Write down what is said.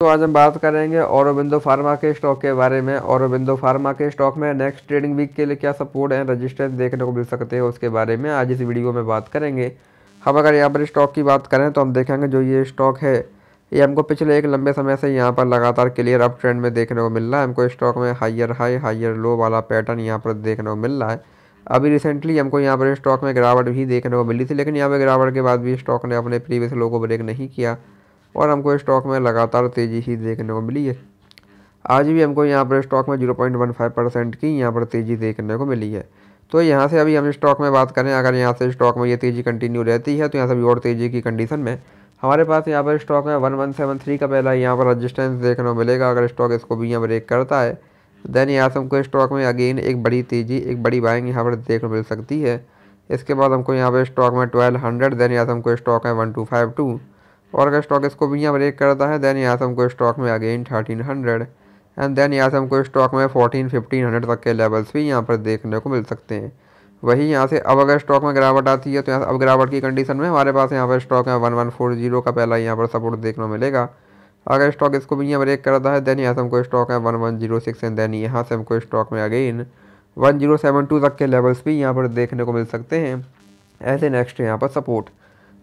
तो आज हम बात करेंगे औरबिंदो फार्मा के स्टॉक के बारे में औरबिंदो फार्मा के स्टॉक में नेक्स्ट ट्रेडिंग वीक के लिए क्या सपोर्ट एंड रजिस्टेंस देखने को मिल सकते हैं उसके बारे में आज इस वीडियो में बात करेंगे हम अगर यहाँ पर स्टॉक की बात करें तो हम देखेंगे जो ये स्टॉक है ये हमको पिछले एक लंबे समय से यहाँ पर लगातार क्लियर अप ट्रेंड में देखने को मिल रहा है हमको स्टॉक में हाइयर हाई हाइयर लो वाला पैटर्न यहाँ पर देखने को मिल रहा है अभी रिसेंटली हमको यहाँ पर स्टॉक में गिरावट भी देखने को मिली थी लेकिन यहाँ पर गिरावट के बाद भी स्टॉक ने अपने प्रीवियस लो को ब्रेक नहीं किया और हमको स्टॉक में लगातार तेज़ी ही देखने को मिली है आज भी हमको यहाँ पर स्टॉक में 0.15 परसेंट की यहाँ पर तेज़ी देखने को मिली है तो यहाँ से अभी हम स्टॉक में बात करें अगर यहाँ से स्टॉक में ये तेज़ी कंटिन्यू रहती है तो यहाँ से भी और तेज़ी की कंडीशन में हमारे पास यहाँ पर स्टॉक में वन वन सेवन थ्री का पहला यहाँ पर रजिस्टेंस देखने को मिलेगा अगर स्टॉक इसको भी यहाँ ब्रेक करता है देन यहाँ से हमको स्टॉक में अगेन एक बड़ी तेज़ी एक बड़ी बाइंग यहाँ पर देखने मिल सकती है इसके बाद हमको यहाँ पर स्टॉक में ट्वेल्व हंड्रेड देन यहाँ से हमको स्टॉक में वन टू फाइव टू और अगर स्टॉक इसको भी यहाँ ब्रेक करता है देन यहाँ से हमको स्टॉक में again thirteen hundred and then यहाँ से हमको स्टॉक में फोर्टीन फिफ्टीन हंड्रेड तक के लेवल्स भी यहाँ पर देखने को मिल सकते हैं वही यहाँ से अब अगर स्टॉक में गिरावट आती है तो यहाँ अब गिरावट की कंडीशन में हमारे पास यहाँ पर स्टॉक है वन वन फोर जीरो का पहला यहाँ पर सपोर्ट देखने को मिलेगा अगर स्टॉक इसको भी यहाँ ब्रेक करता है देन यहाँ से हमको स्टॉक है one one zero six and then यहाँ से हमको स्टॉक में again one zero seven two तक के लेवल्स भी यहाँ पर देखने को मिल सकते हैं ऐसे नेक्स्ट यहाँ पर सपोर्ट